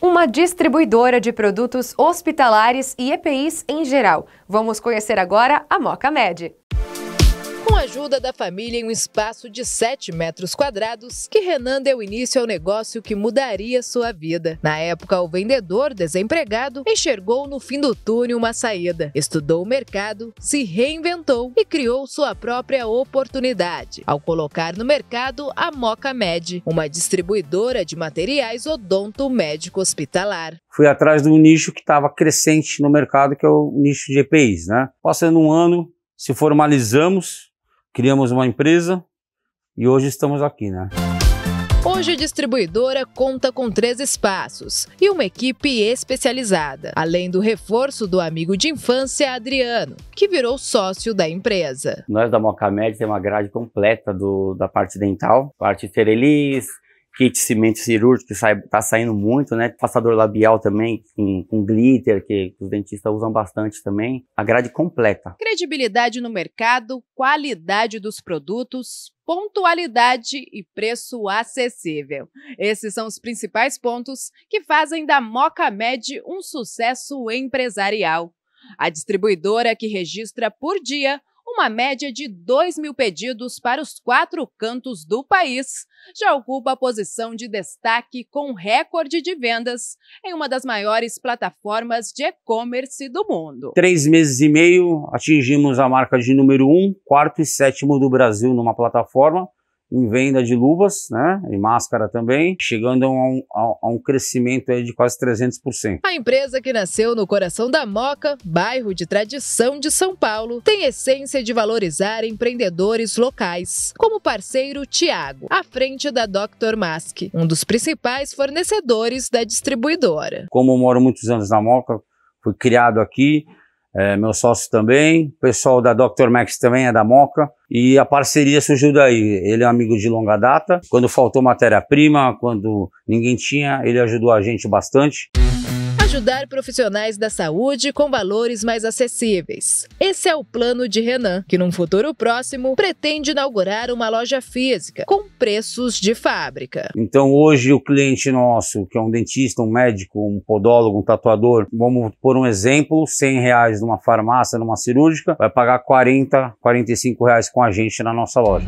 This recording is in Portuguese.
uma distribuidora de produtos hospitalares e EPIs em geral. Vamos conhecer agora a Moca Med. Com a ajuda da família em um espaço de 7 metros quadrados, que Renan deu início ao negócio que mudaria sua vida. Na época, o vendedor desempregado enxergou no fim do túnel uma saída, estudou o mercado, se reinventou e criou sua própria oportunidade ao colocar no mercado a Moca Med, uma distribuidora de materiais odonto médico hospitalar. Fui atrás de um nicho que estava crescente no mercado, que é o nicho de EPIs, né? Passando um ano, se formalizamos criamos uma empresa e hoje estamos aqui, né? Hoje a distribuidora conta com três espaços e uma equipe especializada, além do reforço do amigo de infância Adriano, que virou sócio da empresa. Nós da Mocamed temos uma grade completa do, da parte dental, parte feliz, kit cimento cirúrgico que sai, tá saindo muito, né? Passador labial também, com, com glitter, que os dentistas usam bastante também. A grade completa. Credibilidade no mercado, qualidade dos produtos, pontualidade e preço acessível. Esses são os principais pontos que fazem da Moca Med um sucesso empresarial. A distribuidora que registra por dia uma média de 2 mil pedidos para os quatro cantos do país, já ocupa a posição de destaque com recorde de vendas em uma das maiores plataformas de e-commerce do mundo. Três meses e meio atingimos a marca de número um, quarto e sétimo do Brasil numa plataforma em venda de luvas né, e máscara também, chegando a um, a, a um crescimento de quase 300%. A empresa que nasceu no coração da Moca, bairro de tradição de São Paulo, tem essência de valorizar empreendedores locais, como parceiro Tiago, à frente da Dr. Mask, um dos principais fornecedores da distribuidora. Como eu moro muitos anos na Moca, fui criado aqui, é, meu sócio também, o pessoal da Dr. Max também é da Moca, e a parceria surgiu daí. Ele é amigo de longa data, quando faltou matéria-prima, quando ninguém tinha, ele ajudou a gente bastante. Ajudar profissionais da saúde com valores mais acessíveis. Esse é o plano de Renan, que num futuro próximo pretende inaugurar uma loja física com preços de fábrica. Então hoje o cliente nosso, que é um dentista, um médico, um podólogo, um tatuador, vamos por um exemplo, 100 reais numa farmácia, numa cirúrgica, vai pagar 40, 45 reais com a gente na nossa loja.